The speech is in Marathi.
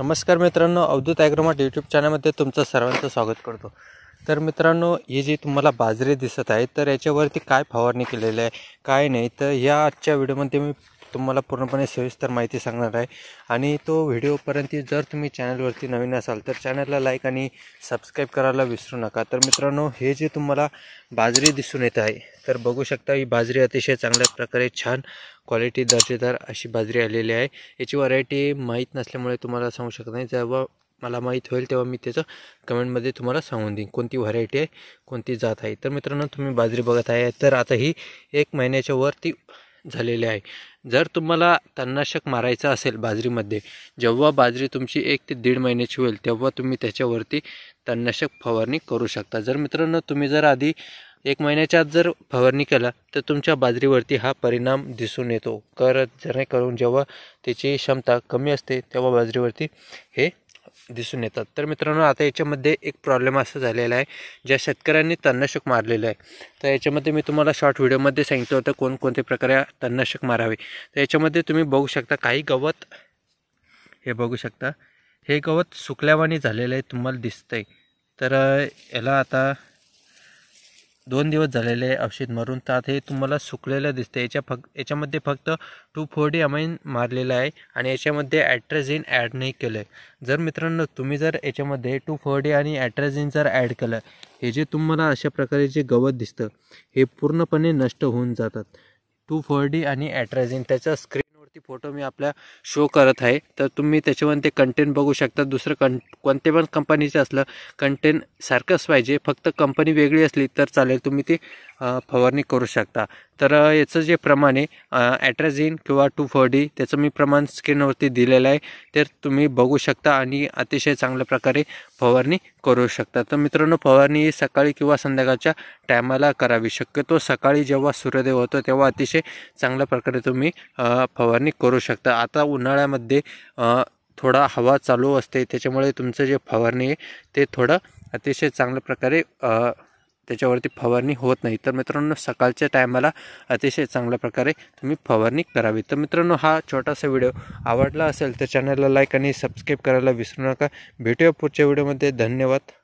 नमस्कार मित्रांनो अवधूत ॲग्रोमाट यूट्यूब चॅनलमध्ये तुमचं सर्वांचं स्वागत करतो तर मित्रांनो हे जी तुम्हाला बाजरे दिसत आहे तर याच्यावरती काय फवारणी केलेली आहे काय नाही तर या आजच्या व्हिडिओमध्ये मी तुम्हाला पूर्णपणे सविस्तर माहिती सांगणार आहे आणि तो व्हिडिओपर्यंत जर तुम्ही चॅनलवरती नवीन असाल तर चॅनलला लाईक आणि सबस्क्राईब करायला विसरू नका तर मित्रांनो हे जे तुम्हाला बाजरी दिसून येत आहे तर बघू शकता ही बाजरी अतिशय चांगल्या प्रकारे छान क्वालिटी दर्जेदार अशी बाजरी आलेली आहे याची व्हरायटी माहीत नसल्यामुळे तुम्हाला सांगू शकत नाही जेव्हा मला माहीत होईल तेव्हा मी त्याचं कमेंटमध्ये तुम्हाला सांगून देईन कोणती व्हरायटी आहे कोणती जात आहे तर मित्रांनो तुम्ही बाजरी बघत आहे तर आता ही एक महिन्याच्या वरती झालेली आहे जर तुम्हाला तणनाशक मारायचं असेल बाजरीमध्ये जेव्हा बाजरी तुमची एक ते दीड महिन्याची होईल तेव्हा तुम्ही त्याच्यावरती तणनाशक फवारणी करू शकता जर मित्रांनो तुम्ही जर आधी एक महिन्याच्या आत जर फवारणी केला तर तुमच्या बाजरीवरती हा परिणाम दिसून येतो कर जेणेकरून जेव्हा त्याची क्षमता कमी असते तेव्हा बाजरीवरती हे दिसून येतात तर मित्रांनो आता याच्यामध्ये एक प्रॉब्लेम असा झालेला आहे ज्या शेतकऱ्यांनी तणनाशक मारलेलं आहे तर याच्यामध्ये मी तुम्हाला शॉर्ट व्हिडिओमध्ये सांगितलं होतं कोणकोणत्या प्रकारे तणनाशक मारावे तर याच्यामध्ये तुम्ही बघू शकता काही गवत हे बघू शकता हे गवत सुकल्यावाणी झालेलं आहे तुम्हाला दिसतंय तर याला आता दोन दिवस झालेले आहे औषध मारून तर आता हे तुम्हाला सुकलेलं दिसतं याच्या फक्त याच्यामध्ये फक्त टू फोर्टी अमाईन मारलेलं आहे आणि याच्यामध्ये ॲट्रेझिन ॲड नाही केलं आहे जर मित्रांनो तुम्ही जर याच्यामध्ये टू फोर्टी आणि ॲट्रेझिन जर ॲड केलं हे जे तुम्हाला अशा प्रकारे जे गवत दिसतं हे पूर्णपणे नष्ट होऊन जातात टू फोर्टी आणि ॲट्रेझिन त्याचा स्क्रीन फोटो मी आपल्या शो करत आहे तर तुम्ही त्याच्यामध्ये ते कंटेंट बघू शकता दुसरं कं कोणते पण कंपनीचं असलं कंटेंट सारखंच पाहिजे फक्त कंपनी वेगळी असली तर चालेल तुम्ही ते फवारणी करू शकता तर याचं जे प्रमाण आहे ॲट्रॅझिन किंवा टू फोर डी त्याचं मी प्रमाण स्क्रीनवरती दिलेलं आहे तर तुम्ही बघू शकता आणि अतिशय चांगल्या प्रकारे फवारणी करू शकता तर मित्रांनो फवारणी ही सकाळी किंवा संध्याकाळच्या टायमाला करावी शक्यतो सकाळी जेव्हा सूर्यदेव होतो तेव्हा अतिशय चांगल्या प्रकारे तुम्ही फवारणी करू शकता आता उन्हाळ्यामध्ये थोडा हवा चालू असते त्याच्यामुळे तुमचं जे फवारणी आहे ते थोडं अतिशय चांगल्या प्रकारे त्याच्यावरती फवारणी होत नाही तर मित्रांनो सकाळच्या टायमाला अतिशय चांगल्या प्रकारे तुम्ही फवारणी करावी तर मित्रांनो हा छोटासा व्हिडिओ आवडला असेल तर चॅनलला लाईक आणि सबस्क्राईब करायला विसरू नका भेटूया पुढच्या व्हिडिओमध्ये धन्यवाद